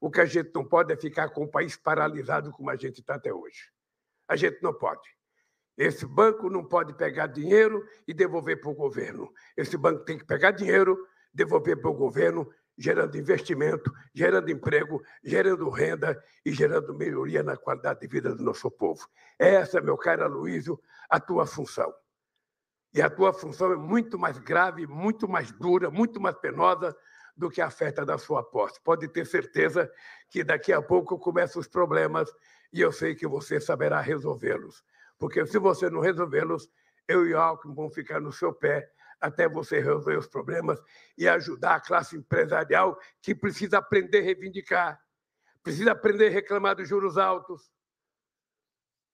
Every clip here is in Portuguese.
O que a gente não pode é ficar com o país paralisado como a gente está até hoje. A gente não pode. Esse banco não pode pegar dinheiro e devolver para o governo. Esse banco tem que pegar dinheiro, devolver para o governo, gerando investimento, gerando emprego, gerando renda e gerando melhoria na qualidade de vida do nosso povo. Essa, meu caro Aloysio, a tua função. E a tua função é muito mais grave, muito mais dura, muito mais penosa do que afeta da sua posse. Pode ter certeza que daqui a pouco começam os problemas e eu sei que você saberá resolvê-los. Porque se você não resolvê-los, eu e o Alckmin vão ficar no seu pé até você resolver os problemas e ajudar a classe empresarial que precisa aprender a reivindicar, precisa aprender a reclamar dos juros altos,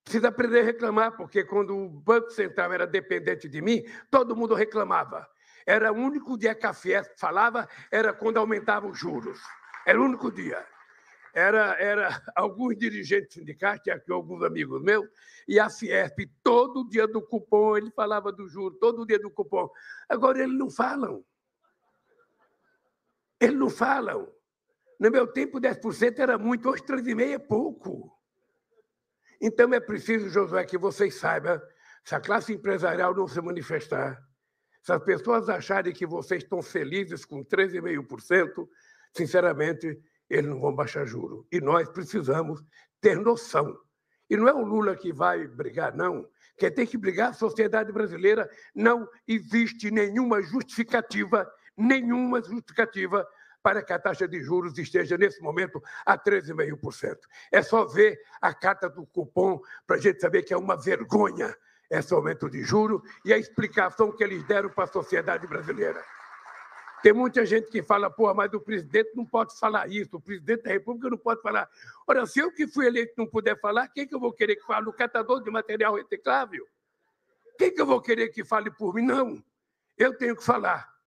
precisa aprender a reclamar, porque quando o Banco Central era dependente de mim, todo mundo reclamava. Era o único dia que a Fiesp falava, era quando aumentavam os juros. Era o único dia. Era, era alguns dirigentes sindicais, tinha aqui alguns amigos meus, e a Fiesp, todo dia do cupom, ele falava do juro, todo dia do cupom. Agora eles não falam. Eles não falam. No meu tempo, 10% era muito, hoje 3,5% é pouco. Então é preciso, Josué, que vocês saibam, se a classe empresarial não se manifestar, se as pessoas acharem que vocês estão felizes com 13,5%, sinceramente, eles não vão baixar juro. E nós precisamos ter noção. E não é o Lula que vai brigar, não. Quem tem que brigar é a sociedade brasileira. Não existe nenhuma justificativa, nenhuma justificativa para que a taxa de juros esteja, nesse momento, a 13,5%. É só ver a carta do cupom para a gente saber que é uma vergonha esse aumento de juro e a explicação que eles deram para a sociedade brasileira. Tem muita gente que fala, pô, mas o presidente não pode falar isso, o presidente da República não pode falar. Ora, se eu que fui eleito não puder falar, quem que eu vou querer que fale? O catador de material reciclável? Quem que eu vou querer que fale por mim? Não. Eu tenho que falar.